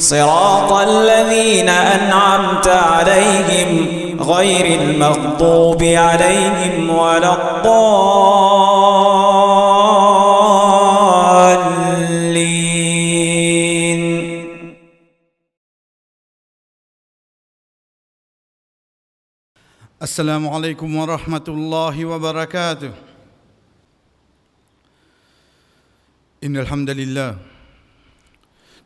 صراط الذين أنعمت عليهم غير المغضوب عليهم ولا الضالين السلام عليكم ورحمة الله وبركاته إن الحمد لله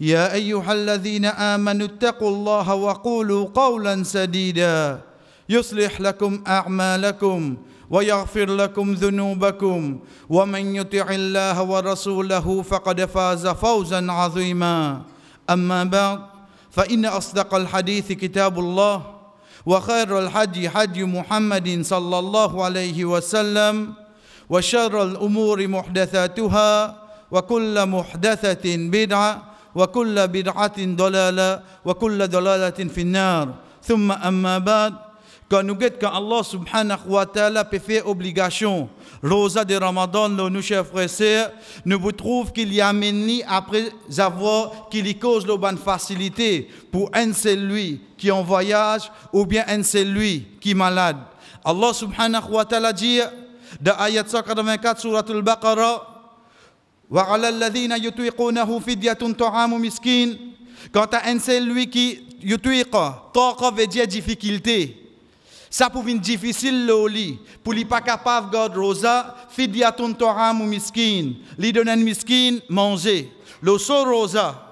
يا ايها الذين امنوا اتقوا الله وقولوا قولا سديدا يصلح لكم اعمالكم ويغفر لكم ذنوبكم ومن يطع الله ورسوله فقد فاز فوزا عظيما اما بعد فان اصدق الحديث كتاب الله وخير الحج حج محمد صلى الله عليه وسلم وشر الامور محدثاتها وكل محدثه بدعه وكل بدعة ضلالة وكل ضلالة في النار ثم أما بعد Quand nous guettons que Allah subhanahu wa ta'ala peut faire obligation, Rosa de Ramadan, nos chers frères et sœurs, nous vous trouve qu'il y a mené après avoir qu'il y cause le facilité pour un celui qui en voyage ou bien un celui qui est malade. Allah subhanahu wa ta'ala dit dans ayat 184 surat al-Baqarah وعلى الذين يطيقونه فدية طعام مسكين Quant à un celui qui yutuiq, toqa veut dire difficulté. Ça peut être difficile loli, Pour lui pas capable garder rosa, fidiatun toram miskin. Lui donner miskin, manger. Lo seul rosa,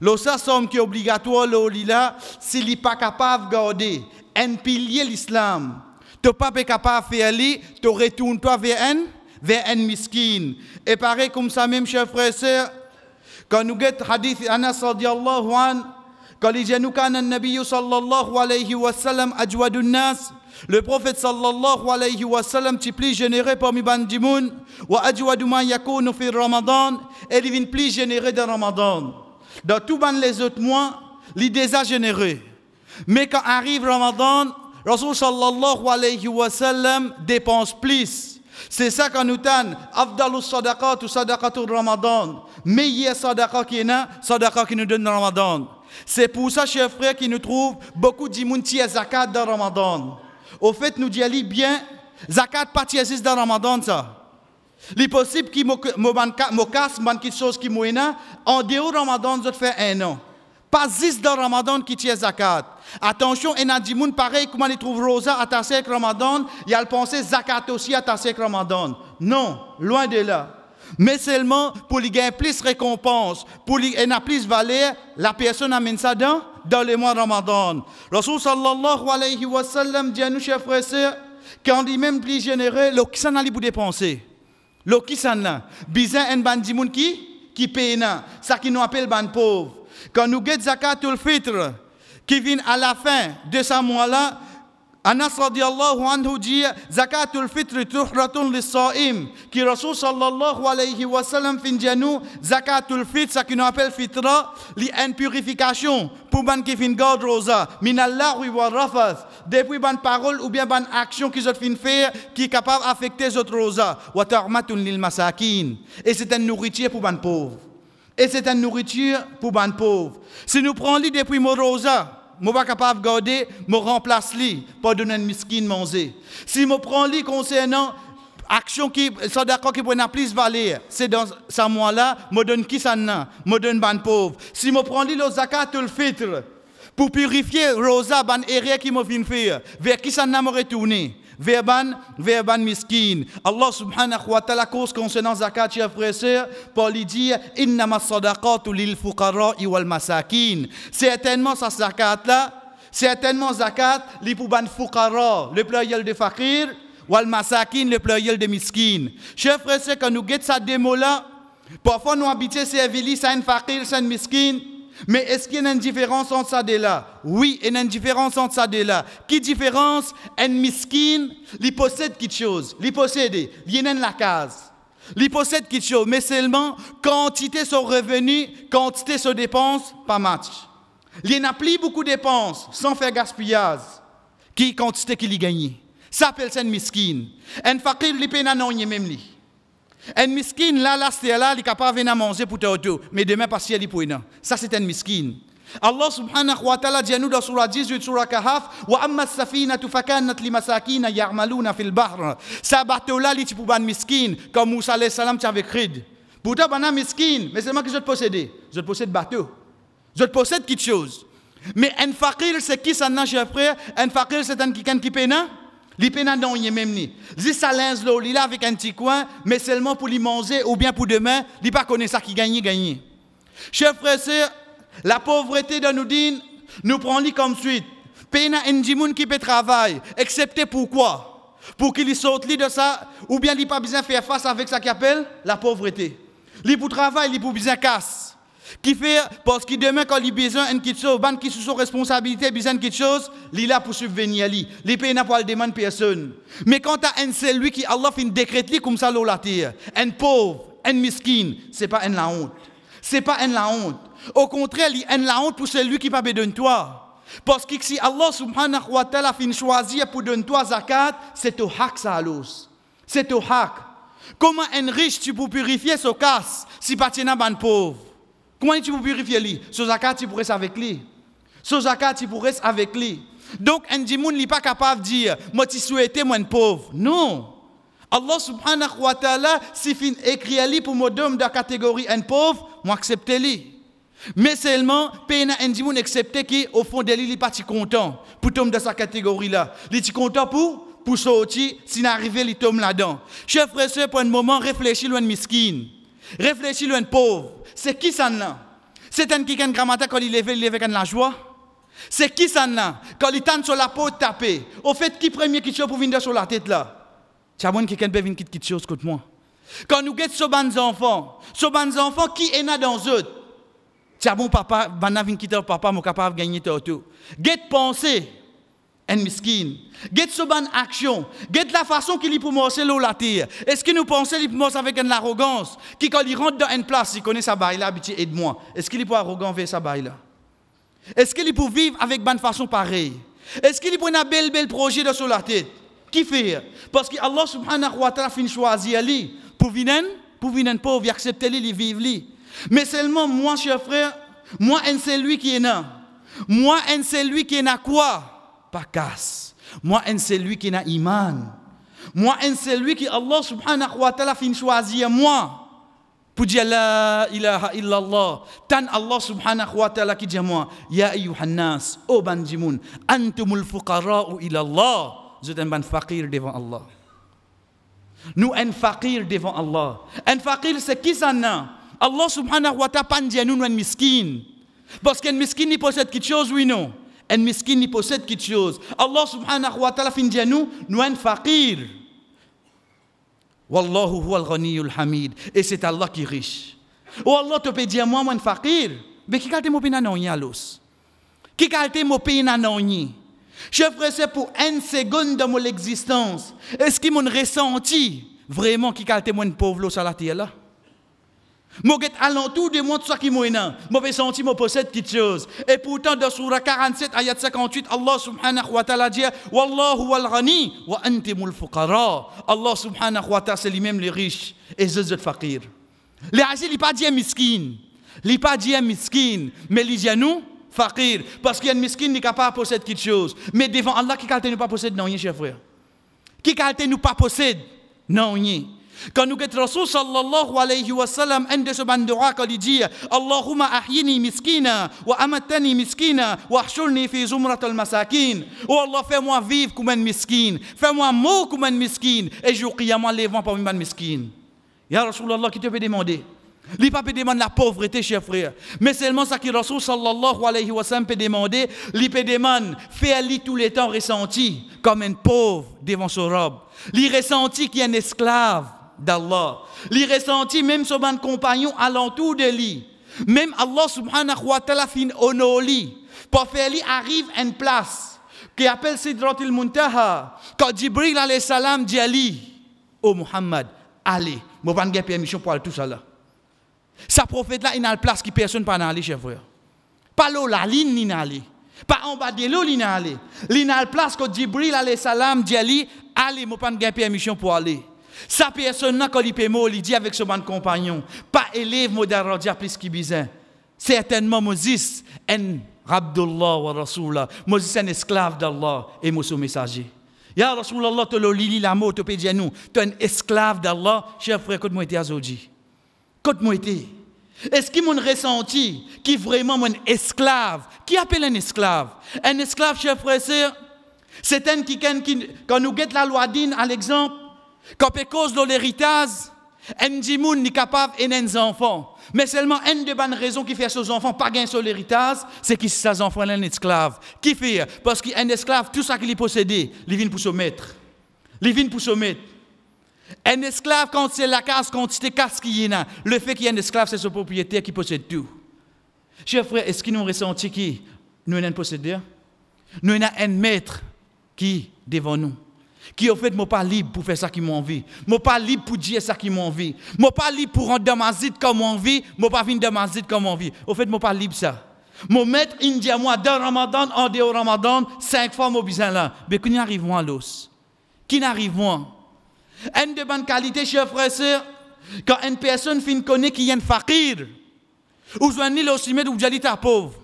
le seul somme qui est obligatoire loli là, s'il n'est pas capable garder un pilier l'islam. Tu pas capable faire lui, tu retournes toi vers un vers un miskin. Et pareil comme ça même, chers frères et sœurs, quand nous guettons hadith Anas radiallahu an. quand il dit nous qu'un nabi sallallahu alayhi wa sallam ajwadun nas, le prophète sallallahu alayhi wa sallam est plus généreux parmi Bandimoun, wa ajwadu man yakunu fi ramadan, et il est plus généreux dans ramadan. Dans tout ban les autres mois, il est déjà généreux. Mais quand arrive ramadan, Rasul sallallahu alayhi wa sallam dépense plus. C'est ça qu'on nous Afdalus sadaqa sadaqat ou sadaqatul ramadan. Meilleur sadaqa qui est là, sadaqa qui nous donne ramadan. C'est pour ça, chers frères, qu'ils nous trouve beaucoup d'immunti à zakat dans ramadan. Au fait, nous disons bien, zakat pas dans ramadan ça. Il est possible qu'il me casse quelque chose qui là en dehors ramadan, je fait un an pas 10 dans Ramadan qui tient zakat. Attention, des gens pareil, comment il trouve Rosa à ta Ramadan, il a le pensé zakat aussi à ta Ramadan. Non, loin de là. Mais seulement pour lui gagner plus de récompense, pour lui a plus valeur, la personne amène ça dans, dans le mois de Ramadan. Rasul sallallahu alayhi wa sallam dit à nous, chers frères et sœurs, quand il même plus généreux, le qui s'en a pour dépenser. Le qui s'en a. Bizan un bandimoun qui? Qui paye Ça qui nous appelle ban pauvre. Quand nous zakat zakatul fitr, qui vient à la fin de ce mois-là, Anas radiallahu anhu dit Zakatul fitr tuhratun lis-sa'im qui Rasul sallallahu alayhi wa sallam fin zakat zakatul fitr ce qu'on appelle fitra li une purification pour ban qui fin garde rosa min Allah wa rafath depuis ban parole ou bien ban action qu'ils ont faire qui est capable d'affecter autres rosa wa ta'matun lil masakin et c'est un nourritier pour les pauvres. Et c'est une nourriture pour les pauvres. Si nous prenons lui depuis rosa, je ne suis pas capable de garder, je remplace lui, pour donner une miskine manger. Si je prends lui concernant action qui sont d'accord qui n'a plus valer, c'est dans ce mois-là, je donne qui ça n'a, je donne les pauvre. Si je prends lui le zakat le filtre, pour purifier Rosa, ban erreur qui m'a fait faire, vers qui ça n'a retourner. Verban, verban miskin. Allah subhanahu wa ta'ala cause concernant zakat, chers frères et sœurs, pour lui dire, innama sadaqatu lil fuqara wal masakin. Certainement, sa zakat là, certainement zakat, li pouban fuqara, le pluriel de fakir, wal masakin, le pluriel de miskin. Chers frères et sœurs, quand nous guettons ça mots là, parfois nous habitons ces villes, c'est un fakir, c'est miskin, mais est-ce qu'il y a une différence entre ça et là Oui, il y a une différence entre ça et là. Quelle différence Un miskin, il possède quelque chose. Il possède, il la case. Il possède quelque chose, mais seulement quantité son revenu, quantité son dépense, pas match. Il n'a plus beaucoup de dépenses sans faire gaspillage. Qui quantité qu'il y gagne Ça s'appelle un miskin. Un fakir, il pas même lui. Un miskin, là, là, c'est là, il est capable de venir manger pour te retour. Mais demain, parce qu'il est pour Ça, c'est un miskin. Allah subhanahu wa ta'ala dit à nous dans surah 18, surah Kahaf, Wa amma safina tu fakanat li masakina ya'maluna fil bahr. Ça, bateau-là, il pour ban miskin, comme Moussa alayhi salam, tu avais crié. Pourtant, ban miskin, mais c'est moi qui je te possède. Je te possède bateau. Je te possède quelque chose. Mais un fakir, c'est qui ça, frère? Un fakir, c'est un qui qui peine, hein? Li penanon y même ni. lo, li là avec un petit coin, mais seulement pour li manger ou bien pour demain, li pas connaît ça qui gagne, gagne. Chers frères et sœurs, la pauvreté de nous nous prend li comme suite. Pena enjimoun qui peut travailler, excepté pourquoi? Pour qu'il saute li de ça, ou bien li pas besoin faire face avec ça qui appelle la pauvreté. Li pour travail, li pour besoin casse. Qui fait, parce que demain, quand il a besoin d'une quelque chose, qui sous besoin de quelque chose, il est là pour subvenir à lui. Il n'a pas le demander personne. Mais quand tu as un celui qui, Allah fait une décrète comme ça, la terre, un pauvre, un miskin, n'est pas une la honte. n'est pas une la honte. Au contraire, il y la honte pour celui qui pas besoin de toi. Parce que si Allah subhanahu wa ta'ala fin choisir pour donner toi zakat, c'est au hack ça C'est au hack. Comment un riche tu purifier son casse si pas tu n'as pas pauvre? Comment tu peux purifier lui Sozaka, tu pourrais avec lui. Sozaka, tu pourrais avec lui. Donc, un dimoun n'est pas capable de dire, moi, tu souhaitais, moi, pauvre. Non. Allah subhanahu wa ta'ala, si fin écrit lui pour moi, de la catégorie un pauvre, moi, accepter lui. Mais seulement, peina un Ndimoun accepté qui, au fond de lui, il n'est pas content pour tomber de sa catégorie-là. Il est content pour pour sortir, si n'arriver, il tombe là-dedans. Chef frères, pour un moment, réfléchis loin de miskine. Réfléchis le pauvre. C'est qui ça C'est un qui grand matin quand il lève, il lève avec la joie. C'est qui ça Quand il tente sur la peau de taper, Au fait, qui premier qui tire pour venir sur la tête là C'est un quelqu'un peut venir qui tire contre moi. Quand nous guettons sur bande enfants, sur bande enfants qui est là dans eux. C'est bon papa, banana vient qui papa, mon capable de gagner tout. Guette pensée. Un miskin. Get ce bonne action. Get la façon qu'il y promosse l'eau la terre. Est-ce qu'il nous pense qu'il promosse avec une arrogance? Qui quand il rentre dans une place, il connaît sa baille là, habitué et moi. Est-ce qu'il est arrogant vers sa baille là? Est-ce qu'il peut vivre avec bonne façon pareille? Est-ce qu'il peut un bel bel projet de sur la tête? Qui fait? Parce que Allah subhanahu wa ta'ala fin choisir lui pour venir, pour venir pauvre, accepter lui, vivre lui. Mais seulement moi, cher frère, moi, c'est lui qui est là. Moi, c'est lui qui est là quoi? pakas. moi c'est lui qui n'a iman. moi c'est lui qui Allah subhanahu wa ta'ala fin choisir moi. Pour dire la ilaha illallah. Tan Allah subhanahu wa ta'ala qui dit moi. Ya ayyuhannas, o banjimoun, antumul ou ilallah. je suis un ban faqir devant Allah. Nous, en faqir devant Allah. en faqir, c'est qui ça a? Allah subhanahu wa ta'ala, pas nous, un miskin. Parce qu'un miskin, il possède quelque chose, oui, non. Un miskin, il possède quelque chose. Allah subhanahu wa ta'ala à nous, nous un faqir. Wallahu huwa al-ghaniyul hamid. Et c'est Allah qui est riche. Oh Allah te peut dire moi, moi un faqir. Mais qui calte mon pina non ya los? Qui calte mon pina non ni? Je ferai ça pour une seconde de mon existence. Est-ce qu'il m'en ressenti vraiment qui calte mon pauvre l'eau sur la terre là? Moi, alentour de moi, tout ça qui m'a Mauvais senti, moi, possède quelque chose. Et pourtant, dans Surah 47, ayat 58, Allah subhanahu wa ta'ala dit Wallahu wal ghani wa antimul fuqara. Allah subhanahu wa ta'ala, c'est lui-même les riches Et les autres le fakir. Les Aziz, il pas dit miskin. Il pas dit miskin. Mais il dit nous, fakir. Parce qu'il y a une miskin qui n'est pas possède quelque chose. Mais devant Allah, qui ne pas possède, non, rien, cher frère. Qui ne pas possède, non, rien. Quand nous guettons Rasoul Rasul sallallahu alayhi wa sallam, un de ce bande de quand dit ahyini miskina, wa amatani miskina, wa ahshulni fi zumrat al masakin. Oh Allah, fais-moi vivre comme un miskin, fais-moi mourir comme un miskin, et je priamment les vents comme un miskin. Ya Allah qui te peut demander Lui, pas peut demander la pauvreté, cher frère, mais seulement ça que Rasoul Rasul sallallahu alayhi wa sallam peut demander, lui peut demander, fais-lui tous les temps ressenti comme un pauvre devant son robe. Lui ressenti qu'il est un esclave d'Allah. Il ressentit même son compagnon alentour de lui. Même Allah subhanahu wa ta'ala fin lui, Pour faire lui arrive à une place qui appelle Sidratul Muntaha. Quand Jibril alayhi salam dit à lui, oh Muhammad, allez, je vais pas permission pour aller tout ça là. Ça prophète là, il a une place qui personne pas aller, chez Pas l'eau la ligne, il aller. Pas en bas de l'eau, il aller. Il a une place que Jibril alayhi salam dit à lui, allez, je vais pas permission pour aller. Sa personne n'a il dit avec ce bon compagnon, pas élève modèle plus qu'il besoin Certainement Moses en Abdullah wa Rasulah. Moses un esclave d'Allah et son messager. Ya Rasulallah, te l'as lili la mort, te dire nous. Tu es un esclave d'Allah, cher frère, que moi été aujourd'hui. que moi été. Est-ce qu'il m'a ressenti qui vraiment un esclave? Qui appelle un esclave? Un esclave, cher frère, c'est un qui, quand nous guette la loi d'In, à l'exemple, quand cause de l'héritage, Ndimoun n'est capable ses enfants. Mais seulement une des bonnes raisons qui fait ses enfants pas gagner sur l'héritage, c'est que ses enfants sont esclaves. Qui fait Parce qu'un esclave, tout ce qu'il possédait, il vient pour son maître. Il vient pour son maître. Un esclave, quand c'est la casse, quand c'est casse qui est là, le fait qu'il y ait un esclave, c'est son propriétaire qui possède tout. Chers frères, est-ce qu'ils nous ressentit qui nous avons un possédé Nous avons un maître qui est devant nous qui au fait moi pas libre pour faire ça qui m'envie. Moi pas libre pour dire ça qui m'envie. Moi pas libre pour rendre ma zite comme envie, moi pas de ma zite comme envie. Au fait moi pas libre ça. Mon maître à moi dans Ramadan en dehors Ramadan cinq fois mon besoin là. Mais qui n'arrive à l'os. Qui n'arrive moins Une de bonne qualité chers frères et sœurs quand une personne fin connaît qu'il y a un fakir ou joignez le cimetière ou j'allais pauvre.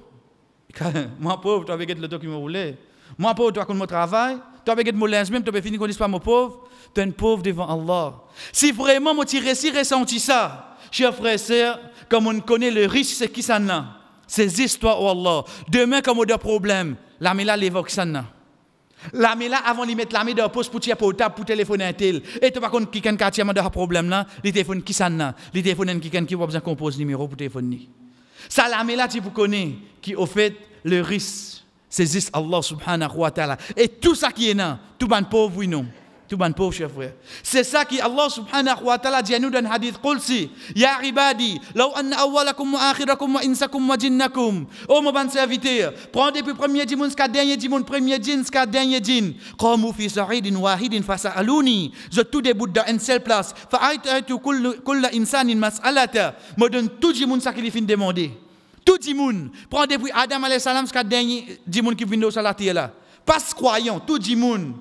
Moi pauvre, tu avais le document voulait. Moi pauvre, tu as mon travail tu as besoin de même, tu as fini qu'on dise pas mon pauvre, tu es un pauvre devant Allah. Si vraiment mon petit récit ressenti ça, chers frères et sœurs, comme on connaît le risque, c'est qui ça n'a Ces histoires, oh Allah. Demain, comme on a des problèmes, l'armée là l'évoque ça n'a. L'armée là, avant de mettre l'armée dans la poste pour tirer pour table, pour téléphoner à tel. Et tu vas contre quelqu'un qui a tiré un problème là, le téléphone qui ça n'a Le téléphone quelqu'un qui a besoin qu'on pose numéro pour téléphoner. Ça, l'armée là, tu vous connais, qui au fait le risque saisissent Allah subhanahu wa ta'ala. Et tout ça qui est là, tout ban pauvre, oui non. Tout ban pauvre, chers frères. C'est ça qui Allah subhanahu wa ta'ala dit à nous dans le hadith Qu'il Qulsi, Ya ibadi, law anna awalakum wa akhirakum wa insakum wa jinnakum. Oh mon bon serviteur, prends depuis premier djinn jusqu'à dernier djinn, premier djinn jusqu'à dernier djinn. Qamu fi sa'idin wahidin fa sa'alouni, Je tout déboute dans une seule place. Fa'aitu kulla insanin mas'alata. Me donne tout djinn ça qu'il est fin demander. Tout dimoun, prend depuis Adam alayhi salam jusqu'à dernier dimoun qui vient au salatier là. Pas croyant, tout dimoun.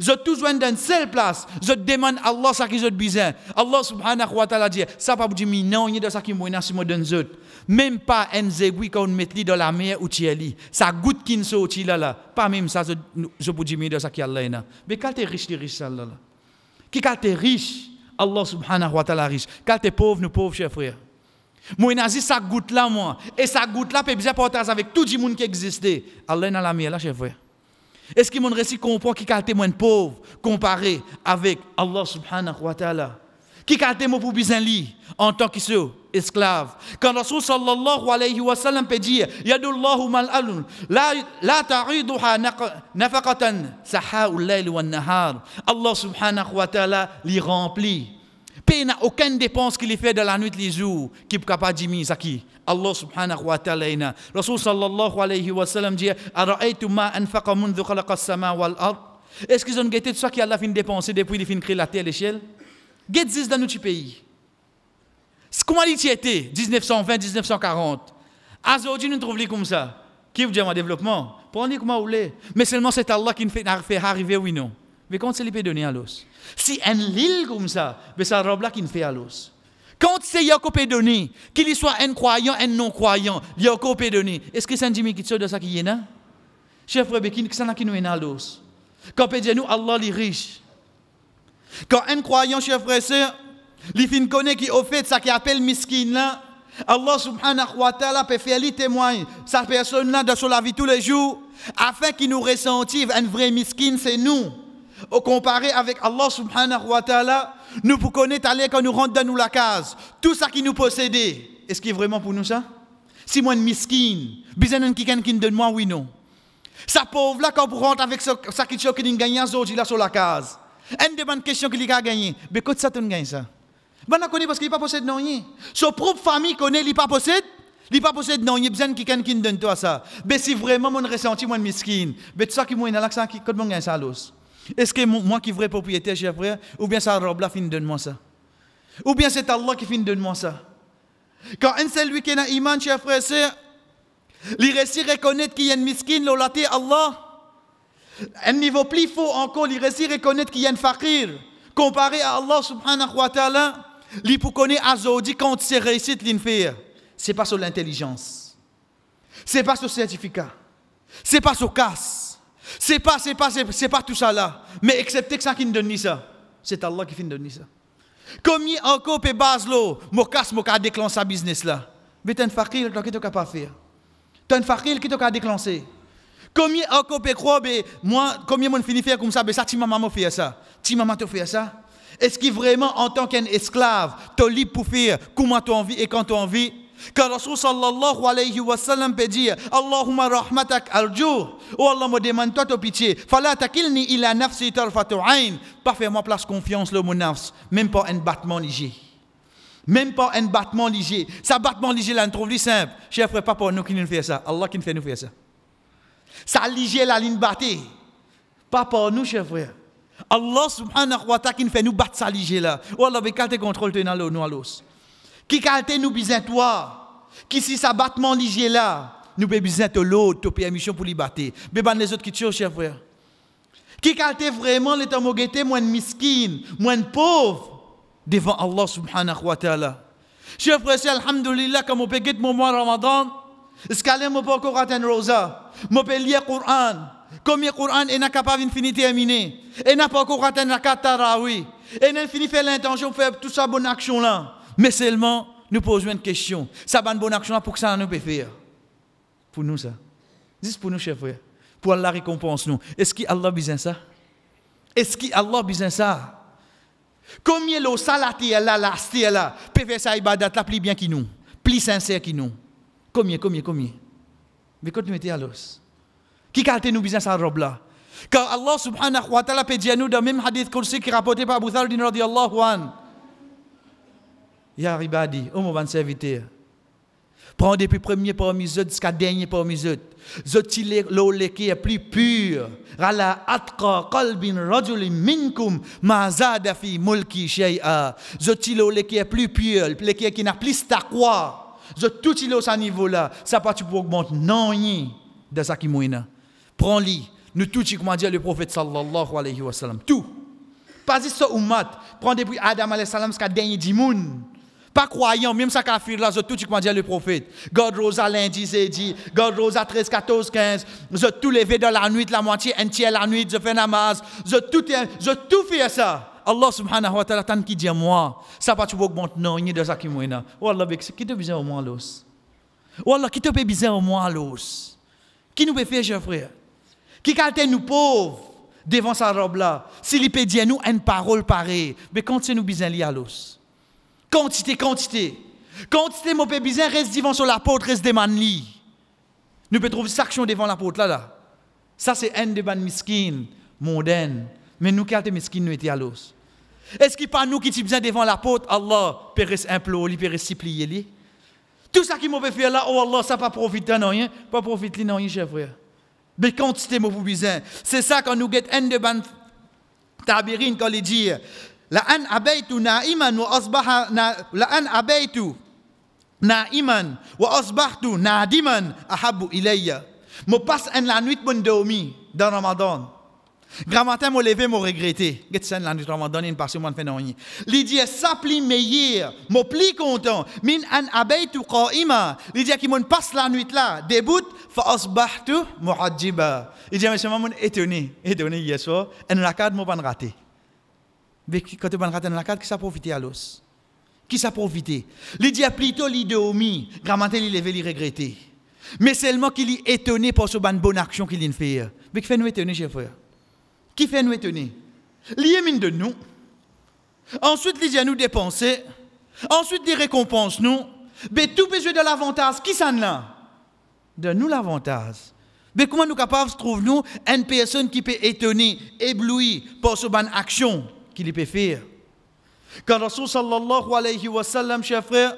Je toujours dans une seule place, je demande à Allah ce qui je besoin. Allah subhanahu wa ta'ala dit, ça pas dire non, il y a de ça qui moyen si moi dans Même pas un zégui qu'on met dans la mer ou tieli. Ça goutte qui ne sort là là. Pas même ça je peux pour dire de ça qui Allah là. Mais quand tu riche, riche ça là. Qui quand t'es riche, Allah subhanahu wa ta'ala riche. Quand es pauvre, nous pauvres chers frères. Moi, nazi, ça goûte là, moi. Et ça goûte là, puis bien partage avec tout le monde qui existait. Allah n'a la mienne, là, chef Est-ce que mon récit comprend qui est témoin pauvre comparé avec Allah subhanahu wa ta'ala? Qui est témoin pour li en tant qu'esclave? Quand Rasul sallallahu alayhi wa sallam peut dire Yadullahu alun, la ta'iduha nafaqatan al layl wa nahar. Allah subhanahu wa ta'ala l'y remplit. Pena n'a aucune dépense qu'il fait de la nuit les jours qui peut pas diminuer, ça qui Allah subhanahu wa ta'ala Rasul sallallahu alayhi wa sallam dit Ara'aytu ma anfaqa mundu khalaqa as wal ard Est-ce qu'ils ont gâté tout ça qui Allah fin dépenser depuis qu'il fin créé la terre et l'échelle Get 10 dans notre pays Comment il était 1920 1940 ah, Aujourd'hui nous trouvons comme ça qui vous dit mon développement Prenez comment vous voulez mais seulement c'est Allah qui nous fait arriver oui non mais quand c'est peut donner à l'os. Si un l'île comme ça, c'est sa robe là qui fait à l'os. Quand c'est Jacob peut donner qu'il soit un croyant, un non-croyant, Jacob peut donner. Est-ce que c'est un Jimmy qui de ça qui est là? Chef Rebbe, qui est qui nous est à l'os? Quand peut dire, nous, Allah est riche. Quand un croyant, chef frère soeur, il fin connaît qui au fait ça qui appelle miskin là, Allah subhanahu wa ta'ala peut faire lui témoigner sa personne là dans la vie tous les jours, afin qu'il nous ressentive un vrai miskin, c'est nous. Au comparé avec Allah subhanahu wa ta'ala, nous pour connaître aller quand nous rentre dans nous la case, tout ça qui nous possédait, est-ce qu'il est vraiment pour nous ça Si moi une misquine, besoin qui quelqu'un qui donne moi oui non. Ça pauvre là quand vous rentre avec ça qui choque qui gagne aujourd'hui là sur la case. elle demande question questions qu'il a gagné, mais ça tu gagnes ça Ben on connaît parce qu'il pas possède non Sa propre famille connaît, il pas possède il pas possède non, il y a besoin de quelqu'un qui donne toi ça. Mais si vraiment mon ressenti, une miskin, mais tout ça qui m'a ça, comment gagne ça l'os est-ce que moi qui vrai propriétaire, cher frère, ou bien ça robe là fin de moi ça Ou bien c'est Allah qui fin de me donner ça Quand un seul lui qui a iman, cher frère, c'est il réussit à reconnaître qu'il y a une miskine, l'olaté Allah. Un niveau plus faux encore, il réussit à reconnaître qu'il y a une fakir. Comparé à Allah subhanahu wa ta'ala, il peut connaître Azodi quand ses réussites l'infir. C'est pas sur l'intelligence. C'est pas sur le certificat. C'est pas sur casse. C'est pas, c'est pas, c'est pas tout ça là. Mais excepté que ça qui nous donne ça. C'est Allah qui nous donne ça. Combien encore baslo, base là, mokas moka déclencher sa business là. Mais t'es un fakir qui t'as pas faire. T'es un fakir qui t'as déclencher. Combien encore peut croire moi combien mon finis faire comme ça, mais ça ti maman fait ça. Ti maman te fait ça. Est-ce qu'il vraiment en tant qu'un esclave, t'es libre pour faire comment tu as envie et quand tu as envie car Rasul sallallahu alayhi wa sallam peut dire Allahumma rahmatak arju. Oh Allah, me demande toi ta pitié. Fala takilni ila nafsi tarfatu ayn. Parfaitement place confiance le mon nafs. Même pas un battement léger. Même pas un battement léger. Ça battement léger là, on trouve simple. Chers frères, pas pour nous qui nous fait ça. Allah qui nous fait nous faire ça. Ça léger la ligne battée. Pas pour nous, chers frères. Allah subhanahu wa ta'ala qui nous fait nous battre ça léger là. O Allah, avec quand contrôle tu es dans nous à qui calte nous besoin toi Qui si sa battement ligier là Nous besoin de l'autre, tu mission pour liberté. Béban les autres qui tuent, frère. Qui calte vraiment les tamogété moins miskin, moins pauvre devant Allah subhanahu wa ta'ala. chers frère, c'est alhamdoulilah comme on peut guetter mon mois Ramadan. Escalé mon pas encore atteindre Rosa. Mon peut lire Coran. Comme le Coran est capable de finir terminer. Et n'a pas encore atteindre la oui. Et n'a fini faire l'intention de faire tout ça bonne action là. Mais seulement, nous posons une question. Ça va une bonne action pour que ça nous puisse faire. Pour nous, ça. Juste pour nous, chef. frères. Pour Allah récompense nous. Est-ce qu'Allah a besoin ça? Est-ce qu'Allah a besoin ça? Combien le salatier là, la là, peut faire sa ibadat la plus bien que nous, plus sincère que nous. Combien, combien, combien? Mais quand nous étions à l'os, qui été nous besoin sa robe là? Car Allah subhanahu wa ta'ala peut dire nous dans le même hadith qu'on sait qui rapporté par Abu Thardin radiallahu anhu. Ya ribadi, ou mwen serviteur. Prends depuis premier parmi jusqu'à dernier parmi Le Zotilé qui est plus pur. Rala atka kalbin rajuli minkum mazada fi mulki shay'a. Zotilé le qui est plus pur, le qui n'a plus taqwa. Zot tout il au niveau là, ça pas tu pour augmenter non ni de sa qui mouina. Prends-le. Nous tout comment dire le prophète sallallahu alayhi wa sallam. Tout. Pas juste ça mat. Prends depuis Adam alayhi salam jusqu'à dernier dimoun. Pas croyant, même ça qu'a fait là, tout ce qu'on dit le prophète. God rose à lundi, c'est dit. God rose à 13, 14, 15. Je tout levé dans la nuit, la moitié entière la nuit, je fais namaz. Je tout, je tout fais ça. Allah subhanahu wa ta'ala, tant qui dit moi, ça va tu veux que il y a de ça qui m'a Wallah, oh qui te besoin au moins l'os? Wallah, oh qui te besoin au moins l'os? Qui nous peut faire, cher frère? Qui calte nous pauvres devant sa robe là? S'il peut dire nous une parole pareille, mais quand c'est nous besoin à l'os? Quantité, quantité. Quantité, mon père bizarre, reste devant sur porte, reste des manli. Nous pouvons trouver saction devant l'apôtre, là, là. Ça, c'est un des ban miskin, mondaine. Mais nous, qui quel miskin, nous étions à l'os. Est-ce qu'il pas nous qui sommes devant porte Allah, périsse implore, il périsse supplier, lui? Tout ça qui m'a fait là, oh Allah, ça ne profite pas profiter, non, rien. Pas profiter, non, rien, cher frère. Mais quantité, mon bizarre. C'est ça quand nous guettons un de ban tabirine, quand les dit, لأن أبيت نائما وأصبح نا... لأن أبيت نائما وأصبحت نادما أحب إلي Je passe la nuit mon dormi dans Ramadan. Grand matin, je levé, je regretté. Qu'est-ce la nuit Ramadan, il passe mon fin d'année. Il dit ça plus meilleur, je plus content. Min an abaitu qaima. Il dit qui mon passe la nuit là, début fa asbahtu mu'ajiba. Il dit mais c'est mon étonné, étonné hier soir, et la carte mon pas raté. Mais quand on prends dans la carte, qui s'est profité à l'os Qui s'est profité Il dit plutôt l'idéomie, grammaire, il avait il regretté. Mais seulement qu'il est étonné pour ce bonne action qu'il a fait. Mais qui fait nous étonner, chers frères Qui fait nous étonner est mine de nous. Ensuite, il vient nous dépenser. Ensuite, il récompense nous. Mais tout besoin de l'avantage, qui s'en a De nous l'avantage. Mais comment nous capables trouver nous une personne qui peut étonner, éblouir par ce bonne action qu'il peut faire. Quand Rasul sallallahu alayhi wa sallam, chers frères,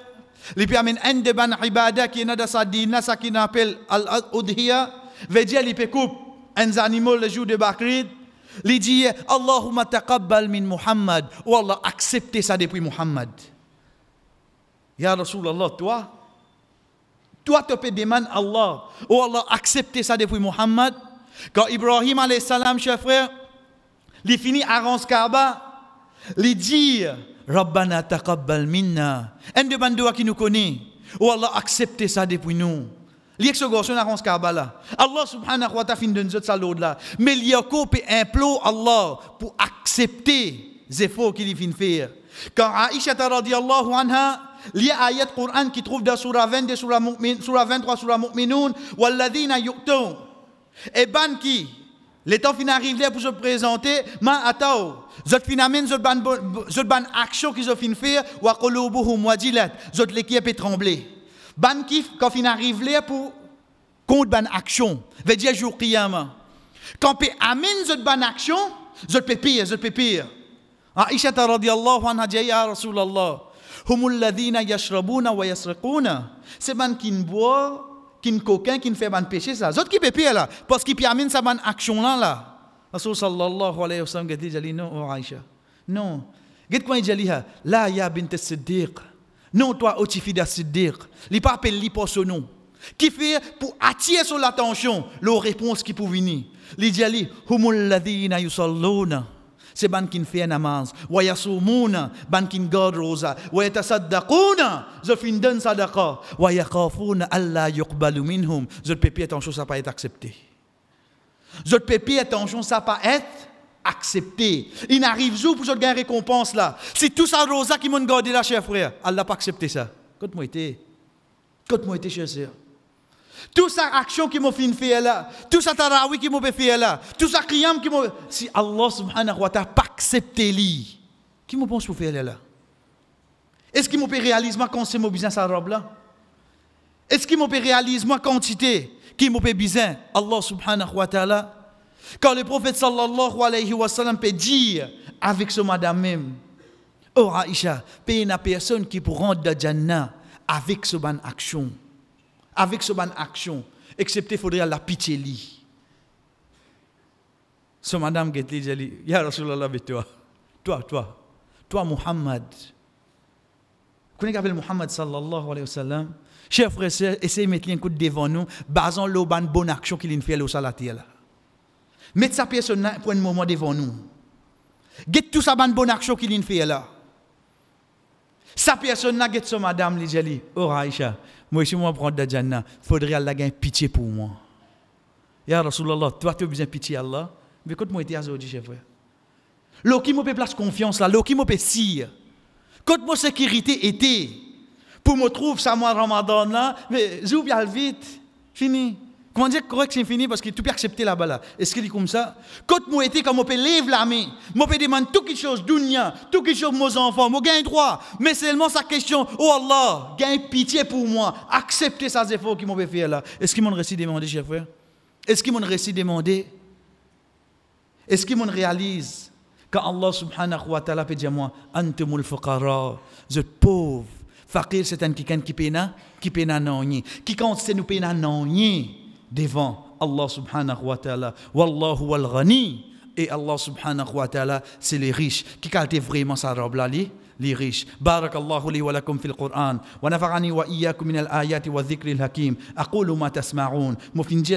il peut amener un débat ibada qui est dans sa ça qu'il appelle al-udhiya, veut dire qu'il peut couper un animal le jour de Bakrid. Il dit Allahumma taqabbal min Muhammad. Ou oh Allah, acceptez ça depuis Muhammad. Ya l'Allah, toi, toi tu peux demander à Allah. Ou oh Allah, acceptez ça depuis Muhammad. Quand Ibrahim, alayhi salam, chers frères, il finit à Rance les dire, Rabbana taqabbal minna. En de bandoua qui nous connaît. ou Allah, accepte ça depuis nous. li Allah subhanahu wa ta'ala fin de nous là. Mais il y a Allah pour accepter les efforts qu'il vient faire. Quand Aïcha radiallahu anha, y a ayat Quran qui trouve dans surah surah 23, surah Mu'minun, Et ban qui, les temps fin arrive là pour se présenter, ma atao. Zot finamin, zot ban, zot ban action ki zot fin faire, wa à colobuhum, ou à dilet. Zot l'équipe est Ban kif, quand fin arrive pour compte ban action. ve dire jour Quand pe amin, zot ban action, zot pe pire, zot pe Aisha radiallahu anha dit, ya Rasulallah, humul ladina yashrabuna wa yasrakuna C'est ban kin ne kin qui kin fe ban péché ça. Zot ki pe là, parce ki pi amin sa ban action là là. Rasul sallallahu alayhi wa sallam قد dit non oh Aïcha non قد quoi يجي لها لا bint بنت siddiq non toi ô siddiq. Il Siddiq li pas de pour ce nom qui fait pour attirer sur attention la réponse qui peut venir li dit ali humul ladina yusalluna c'est ban qui fait namaz wa yasumuna ban qui garde rosa wa yatasaddaquna the fin donne sadaqa wa yakhafuna alla yuqbalu minhum ze pépier attention ça pas être accepté je pouvez attention, ça pas être accepté. Il n'arrive jour pour que une récompense là. Si tout ça rosa qui m'ont gardé là, cher frère, Allah n'a pas accepté ça. Quand moi été, quand moi été, Tout ça action qui m'ont fait là, tout ça tarawi qui m'ont fait là, tout ça qiyam qui m'ont si Allah subhanahu wa ta'ala pas accepté lui, qui m'ont pense pour faire là Est-ce qu'il m'a réalisé quand c'est mon business à robe là Est-ce qu'il m'a réalisé ma quantité qui m'a besoin Allah subhanahu wa ta'ala quand le prophète sallallahu alayhi wa sallam peut dire avec ce madame même oh Aïcha paye une personne qui pourra rentrer de Jannah avec ce bon action avec ce bon action excepté faudrait la pitié li ce madame qui dit ya Rasulallah toi toi toi toi Muhammad connais qu'appelle Muhammad sallallahu alayhi wa sallam Chers frères et sœurs, essayez de mettre un coup devant nous, basant l'eau une bonne action qu'il a fait au là. Mettez sa personne pour un moment devant nous. Get tout sa bonne action qu'il a fait là. Sa personne n'a get son madame, les jeli, oh Aïcha, moi si moi prendre il faudrait aller gagner pitié pour moi. Ya Rasulallah, toi tu as besoin de pitié Allah, mais quand moi été à Zodi, chers frères. L'eau qui m'a place confiance là, l'eau qui m'a sire. Quand mon sécurité était, pour me trouver ça moi Ramadan là, mais j'oublie vite, fini. Comment dire correct c'est fini parce qu'il tout peut accepter là-bas là. Est-ce qu'il dit comme ça Quand moi été comme on peut lever la main, moi peut demander tout quelque chose d'unia, tout quelque chose mes enfants, moi gagne droit, mais seulement sa question, oh Allah, gagne pitié pour moi, accepter ces efforts qui m'ont fait là. Est-ce qu'il m'ont réussi demander cher frère Est-ce qu'il m'ont réussi demander Est-ce qu'il m'ont réalise que Allah subhanahu wa ta'ala peut dire moi je fuqara, vous êtes pauvres Fakir c'est un qui pena, qui un qui Qui c'est nous devant Allah subhanahu wa ta'ala. Wallahu al ghani. Et Allah subhanahu wa ta'ala, c'est les riches. Qui calte vraiment sa robe là, les riches. Barakallahu li wa fil Qur'an wa wa iyyakum min al-ayati wa dhikri hakim Aqulu ma tasma'un. Mufinje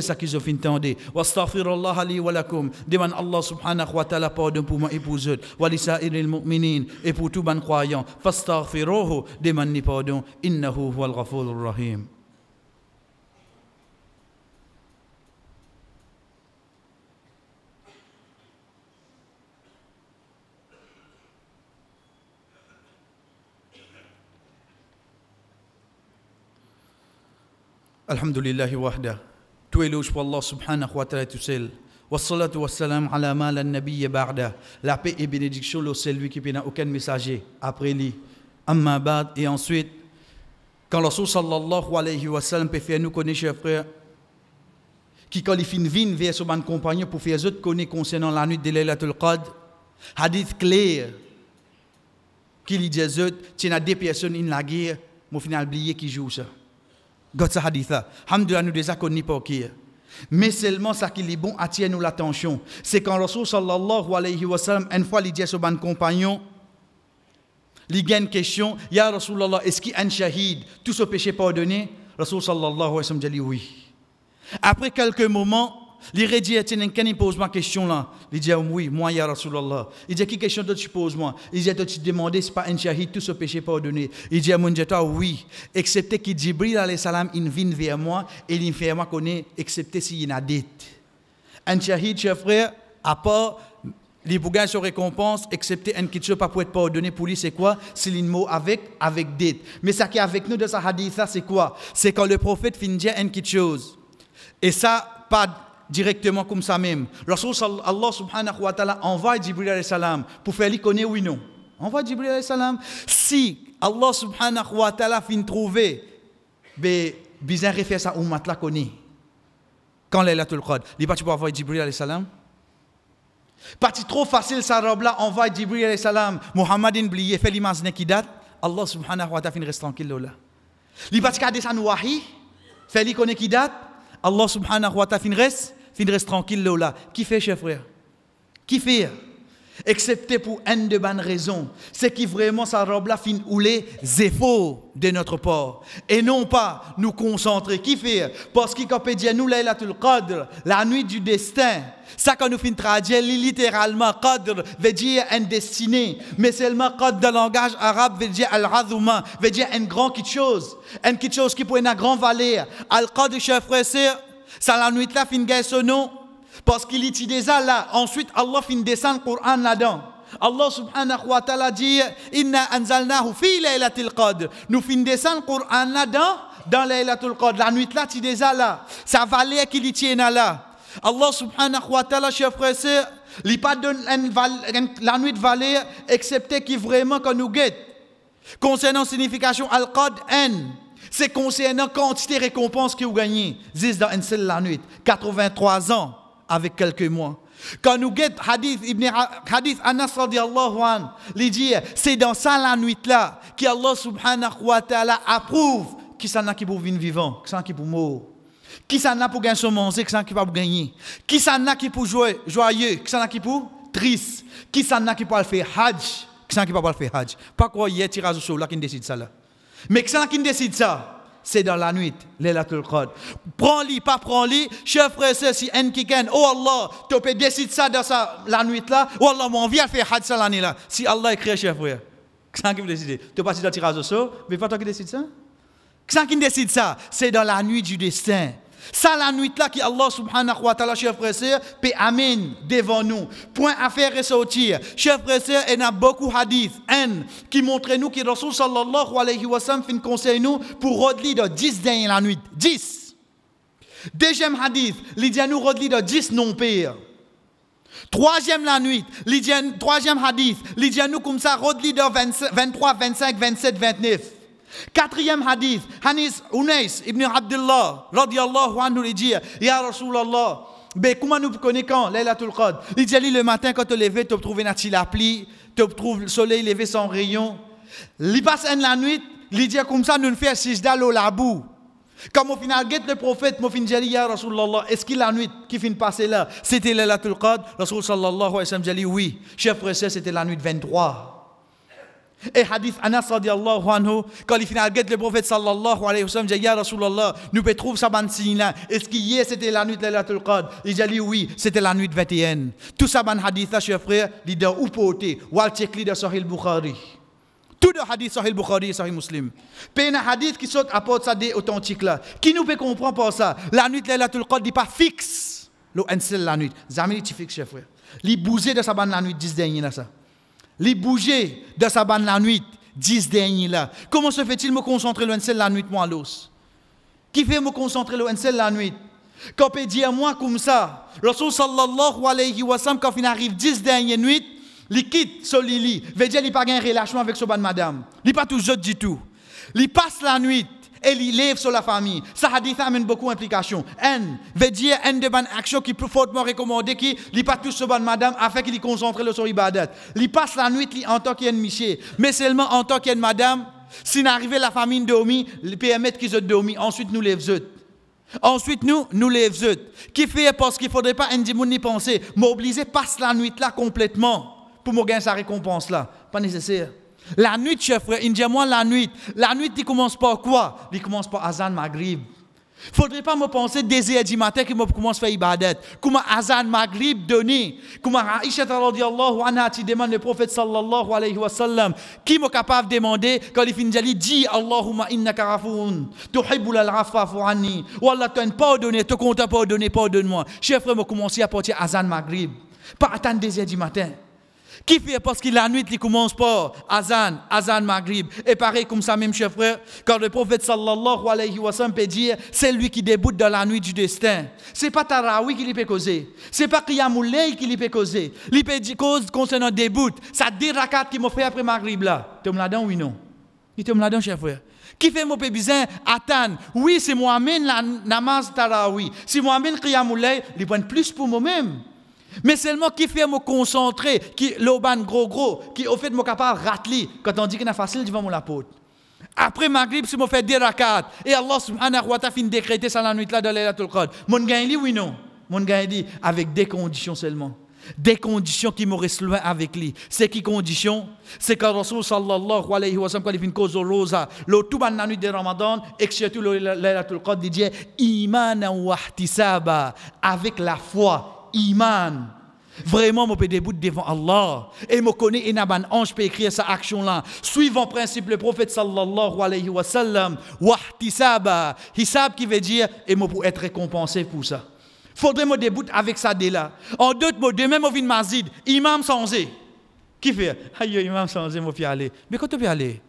Wa Deman Allah subhanahu wa ta'ala pardon pour ma épouse, pour vous. Wa li sa'iril mu'minin et pour tout ban croyant. Fastaghfiruhu. Demande pardon. Innahu huwal ghafurur rahim. wa wahda. Tout éloge pour Allah subhanahu wa ta'ala tout seul. wa wassalam ala ma la nabiyya ba'da. La paix et bénédiction c'est celui qui n'a aucun messager après lui. Amma ba'd et ensuite quand le sallallahu alayhi wa sallam peut faire nous connaître chers frères qui qualifie une vigne vers son compagnon pour faire autre connaître concernant la nuit de Laylatul qad Hadith clair qui dit dit autres, tiens à des personnes in la guerre, mais au final oublié qui joue ça. God sa haditha. nous déjà ni pour qui. Mais seulement ça qui est bon attire nous l'attention. C'est quand Rasul sallallahu alayhi wa sallam, une fois il dit à son compagnon, il y a une question, Ya Rasulallah, est-ce qu'il y a un shahid, tout ce péché pardonné Rasul sallallahu alayhi wa sallam dit oui. Après quelques moments, il dit, il quand pose ma question là, il dit, oui, moi, ya Rasulallah. Il dit, quelle question tu poses moi Il dit, tu demandes, c'est pas un shahid, tout ce péché ordonné. Il dit, mon oui, excepté que Jibril alayhi salam, il vient vers moi, et il fait moi connaître, excepté s'il y a dette Un shahid, cher frère, à part, les bougins sa récompense, excepté un qui ne pas pour être pardonné pour lui, c'est quoi C'est l'inmo avec, avec dette Mais ça qui est avec nous de sa hadith, c'est quoi C'est quand le prophète finit dire chose. Et ça, pas directement comme ça même. la source Allah subhanahu wa ta'ala envoie Jibril salam pour faire connaître oui non. Envoie Jibril salam. Si Allah subhanahu wa ta'ala fin trouver, ben, bizarre refaire ça mat matla connaît. Quand les latul qad. Il pas bah, tu peux envoyer Jibril salam. Parti trop facile ça robe là, envoie Jibril salam. Muhammadin blié fait l'image date Allah subhanahu wa ta'ala fin reste tranquille là. Il pas bah, tu des wahi, fait l'iconé qui date. Allah subhanahu wa ta'ala fin reste Fin reste tranquille là, Qui fait, cher frère Qui fait Excepté pour une de bonnes raisons. C'est qui vraiment sa robe là fine ou les de notre port. Et non pas nous concentrer. Qui fait Parce qu'il peut dire nous là, tout le la nuit du destin. Ça qu'on nous fin traduire littéralement, cadre veut dire un destiné, mais seulement cadre dans le langage arabe veut dire al-razouma, veut dire une grand quelque chose, Un quelque chose qui être une grand valet. Al-qadr, chers frères ça la nuit là fin gagne ce Parce qu'il était déjà là. Ensuite, Allah fin descend le Coran là-dedans. Allah subhanahu wa ta'ala dit Inna anzalnahu fi laylatil qadr. Nous fin descend le Coran là-dedans dans laylatul qadr. La nuit là, tu déjà là. Ça valait qu'il y tienne là. Allah subhanahu wa ta'ala, chef frère et il pas donne la nuit valait excepté qui vraiment quand nous guette. Concernant signification al-qadr, c'est concernant quantité de récompenses que vous gagnez. Ziz dans une seule la nuit. 83 ans avec quelques mois. Quand nous guettons hadith, Ibn Hadith Anas radiallahu an, il dit, c'est dans ça la nuit-là que Allah subhanahu wa ta'ala approuve qui s'en a qui pour vivre vivant, qui s'en a qui pour mort. Qui s'en a pour gagner son manger, qui s'en a qui pour gagner. Qui s'en a qui pour jouer, joyeux, qui s'en a qui pour triste. Qui s'en a qui pour faire hajj, qui s'en a qui pour faire hajj. Pas un tirage au sol là qui décide ça là. Mais qui qui décide ça c'est dans la nuit, Prends-le, pas prends-le, Chef frère, si elle si en oh Allah, tu peux décider ça dans la nuit là, oh Allah, mon vient faire ça l'année là. Si Allah écrit, chef frère, qu'est-ce qui décide Tu passes dans le tirage au sort, mais pas toi qui décide ça Qu'est-ce qui décide ça C'est dans la nuit du destin. Ça, la nuit-là, qui Allah subhanahu wa ta'ala, chers frères et sœurs, peut amener devant nous. Point à faire ressortir. Chers frères et sœurs, il y a beaucoup de hadiths, un, qui montrent nous que Rasul sallallahu alayhi wa sallam fin conseil nous pour redli de 10 dans la nuit. 10. Deuxième hadith, il nous redli de 10 non pire. Troisième la nuit, troisième hadith, il nous comme ça de 23, 25, 27, 29. Quatrième hadith, Hanis Unais ibn Abdullah, radiallahu anhu, il dit, Ya Rasulallah, ben, comment nous connaissons Laylatul Qadr Il dit, le matin, quand tu lèves tu trouves la pli, tu trouves le soleil levé sans rayon. Il passe la nuit, il dit, comme ça, nous faisons dalou la boue. Comme au final, guette le prophète, mon fin dit, Ya Rasulallah, est-ce qu'il la nuit qui finit passer là C'était Laylatul Qadr Rasul sallallahu alayhi wa sallam dit, oui. Chef précieux, c'était la nuit 23. Et hadith Anas radiallahu anhu, quand il finalguette le prophète sallallahu alayhi wa sallam, dit Ya Rasulallah, nous retrouvons ça ban là. Est-ce qu'il y a, c'était la nuit de la Tulkad Il a dit oui, c'était la nuit de 21. Tout ça ban hadith là, chers frères, leader ou poté, wal checkli de Sahih Bukhari. Tout le hadith Sahih Bukhari et Sahih Muslim. Peine hadith qui saute à ça des authentiques là. Qui nous peut comprendre par ça La nuit de la Tulkad n'est pas fixe. L'eau la nuit. Zamini, tu fixes, chers frères. Les bousées de sa la nuit, 10 derniers là ça les bouger de sa banne la nuit, dix derniers là. Comment se fait-il me concentrer le seul la nuit, moi, l'os Qui fait me concentrer le seul la nuit Quand il dit à moi comme ça, Rasul sallallahu alayhi wa quand il arrive dix dernières nuits, il quitte ce lit, veut dire qu'il pas un relâchement avec ce banne madame. Il pas tout jeune du tout. Il passe la nuit il lève sur la famille. Ça a dit ça amène beaucoup d'implications. N veut dire N de action qui fortement recommandé qui li pas touche bonne madame afin qu'il concentre le sur ibadat. Il passe la nuit li, en tant qu'un monsieur, mais seulement en tant qu'un madame. Si n'arrive la famille dormi, les permettre qu'ils se dormi. Ensuite nous lève Ensuite, nous, nous les Qui fait parce qu'il ne faudrait pas ni penser. m'obliger passe la nuit là complètement pour me gagner sa récompense là. Pas nécessaire. La nuit, chers frères, il dit moi la nuit. La nuit, il commence par quoi Il commence par Azan Maghrib. Faudrait pas me penser désir du matin que je commence à faire ibadet. Comment Azan Maghrib donné. Comment Aisha radiallahu anha qui demande le prophète sallallahu alayhi wa sallam. Qui est capable de demander quand il finit d'aller dit Allahumma innaka rafoun. tu al-rafafu anni. Wallah, tu n'as pas donné, tu comptes pas donner, pardonne-moi. Chers frères, je commence à porter Azan Maghrib. Pas attendre désir du matin. Qui fait parce que la nuit, il commence pas. Azan, Azan Maghrib. Et pareil comme ça, même cher frère, quand le prophète sallallahu alayhi wa sallam peut dire, c'est lui qui déboute dans la nuit du destin. Ce n'est pas Tarawi qui lui peut causer. n'est pas Qiyamulay qui lui peut causer. Il peut cause concernant déboute. Ça dit rakat qui m'a fait après Maghrib là. Tu me l'as oui non? Tu te me l'a cher frère. Qui fait mon pébizin Atan. Oui, c'est Mohamed la namaz Tarawi. Si Mohamed Qiyamulay, il prend plus pour moi-même. Mais seulement qui fait me concentrer, qui l'oban gros gros, qui au fait me capable ratli quand on dit qu'il est facile devant mon lapote Après Maghrib, si je fais des rakats, et Allah subhanahu wa ta'ala fin décréter ça la nuit là de l'Elatul qad Mon gagne oui non. Mon gagne dit avec des conditions seulement. Des conditions qui me restent loin avec lui. C'est qui conditions C'est quand Rasul sallallahu alayhi wa sallam, quand il fait cause au rosa, le tout la nuit de Ramadan, et que surtout le Qadr, il dit iman wa avec la foi iman. Vraiment, je peux débout devant Allah. Et je connais un ange peut écrire cette action là. Suivant le principe, le prophète sallallahu alayhi wa sallam, wahtisaba, hisab qui veut dire, et moi pour être récompensé pour ça. Faudrait me débout avec ça dès là. En d'autres mots, demain, je viens mazid, imam sans e. Qui fait Aïe, imam sans e, je vais aller. Mais quand tu peux aller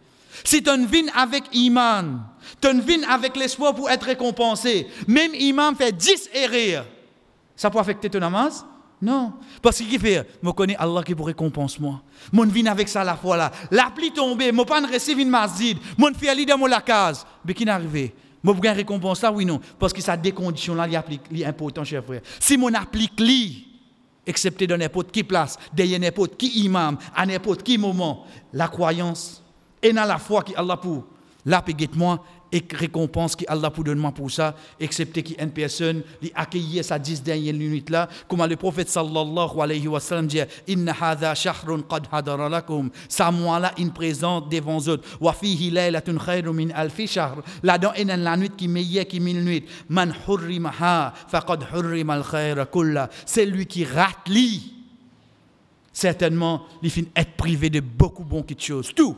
si tu viens avec iman, tu viens avec l'espoir pour être récompensé, même imam fait 10 erreurs. Ça peut affecter ton amas Non. Parce qu'il fait, je connais Allah qui pourrait récompense moi. Je viens avec ça la foi là. L'appli tombé, mon pas recevoir une masjid. Mon allé dans mon la case. Mais qui arrivé Je vais récompense ça oui non. Parce que ça conditions. là, il est important, cher frère. Si mon applique li, excepté dans n'importe qui place, derrière n'importe qui imam, à n'importe qui moment, la croyance, et dans la foi qui Allah pour, là, moi, et récompense qui Allah pour moi pour ça, excepté qui une personne qui accueilli sa 10 dernières minute là, comme le prophète sallallahu alayhi wa sallam dit, Inna hadha shahrun qad hadara lakum, sa mois là in présente devant eux, wa fihi laylatun min alfi shahr, là dans une la nuit qui meilleure qui mille nuits, man hurrimaha faqad hurrima al khayra kulla, c'est lui qui rate lui. Certainement, il finit être privé de beaucoup bon qui choses, tout.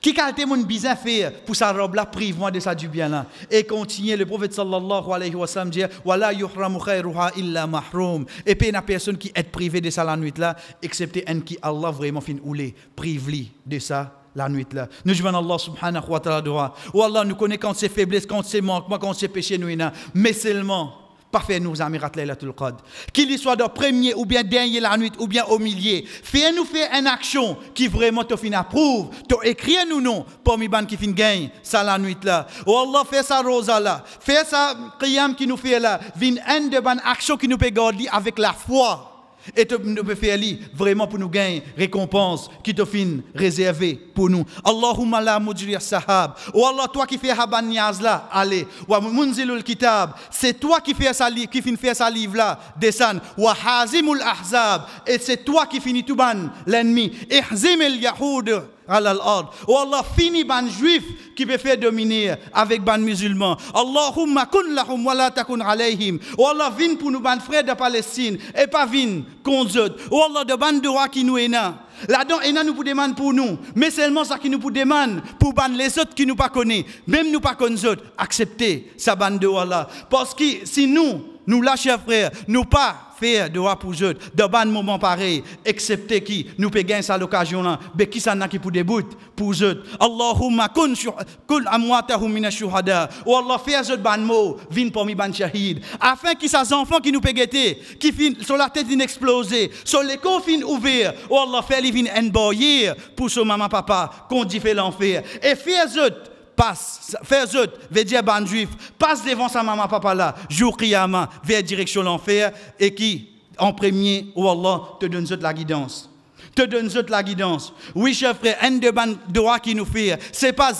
Qui a été mon bizarre fait pour sa robe là, prive-moi de ça du bien là. Et continuez, le prophète sallallahu alayhi wa sallam dit, Wala yuhramu khayruha illa mahroum. Et puis, il y a personne qui est privé de ça la nuit là, excepté un qui Allah vraiment fin oulé, prive-lui de ça la nuit là. Nous jouons Allah subhanahu wa ta'ala droit. Ou Allah nous connaît quand ses faiblesses, quand ses manque, quand c'est péché nous Mais seulement, faire nous Amirat le code Qu'il soit de premier ou bien dernier la nuit ou bien au milieu. Fais-nous faire une action qui vraiment te fin approuve. Te écrire nous non. pour ban qui fin gagne. Ça la nuit là. Oh Allah, fais ça rosa là. Fais ça qiyam qui nous fait là. Vin un de action qui nous peut garder avec la foi. Et te, nous peut faire vraiment pour nous gagner récompense qui te fin réservée pour nous. Allahumma la mujri sahab. ou Allah, toi qui fais haban là, allez. Wa munzilul kitab. C'est toi qui fais ça, qui fin faire ça livre là, descend. Wa hazimul ahzab. Et c'est toi qui finis tout ban l'ennemi. Ihzim el yahoud. Allah fini ban juif qui peut faire dominer avec ban musulman. Allahumma kun lahum wa la takun alayhim. Ou Allah vin pour nous ban frères de Palestine et pas contre nous. Ou Allah de ban roi qui nous est Là-dedans, il nous pour demande pour nous, mais seulement ça qui nous pour demande pour ban les autres qui nous pas connaissent, même nous pas Acceptez accepter sa bande de Allah. Parce que si nous, nous lâcher, frère, nous pas faire de pour eux, de bons moment pareil, excepté qui nous peut gagner ça l'occasion là, mais qui s'en a qui pour des pour eux. « Allahumma kun kun amwatahum min shuhada. Ou Allah fait jeu ban mot, vin pour mi ban shahid. Afin qui ces enfants qui nous peut qui fin sur la tête inexplosée, sur les confins ouverts, « ouvert, ou Allah fait les vin en pour ce maman papa, qu'on dit fait l'enfer. Et fait jeu passe, fais zut, veut dire ban juif, passe devant sa maman, papa là, jour qiyama, vers direction l'enfer, et qui, en premier, ou oh Allah, te donne zut la guidance. Te donne zut la guidance. Oui, chef, frère, un de droit qui nous fait, c'est pas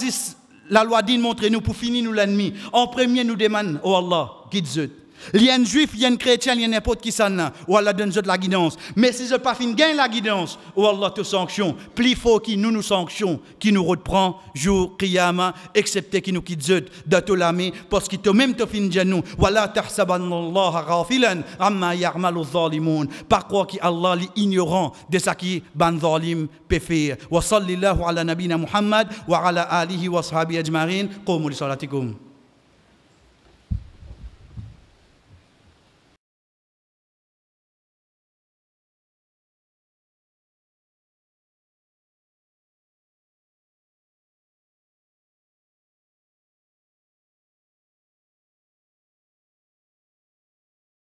la loi dit, montrez-nous pour finir nous l'ennemi. En premier, nous demande, oh Allah, guide zut. Il y a un juif, il y a un chrétien, il y a n'importe qui ça n'a. Ou Allah donne de la guidance. Mais si je pas fin gain la guidance, ou Allah te sanctionne. Plus faut qui nous nous sanctionne, qui nous reprend jour qiyama, excepté qui nous quitte de d'atolami, parce qu'il te même te fin janou. Ou Allah ghafilan amma ya'malu zalimoun. Par quoi qui Allah l'ignorant de ce qui ban zalim peut faire. Wa sallallahu ala nabina Muhammad wa ala alihi wa sahbihi ajma'in. Qoumu li salatikum.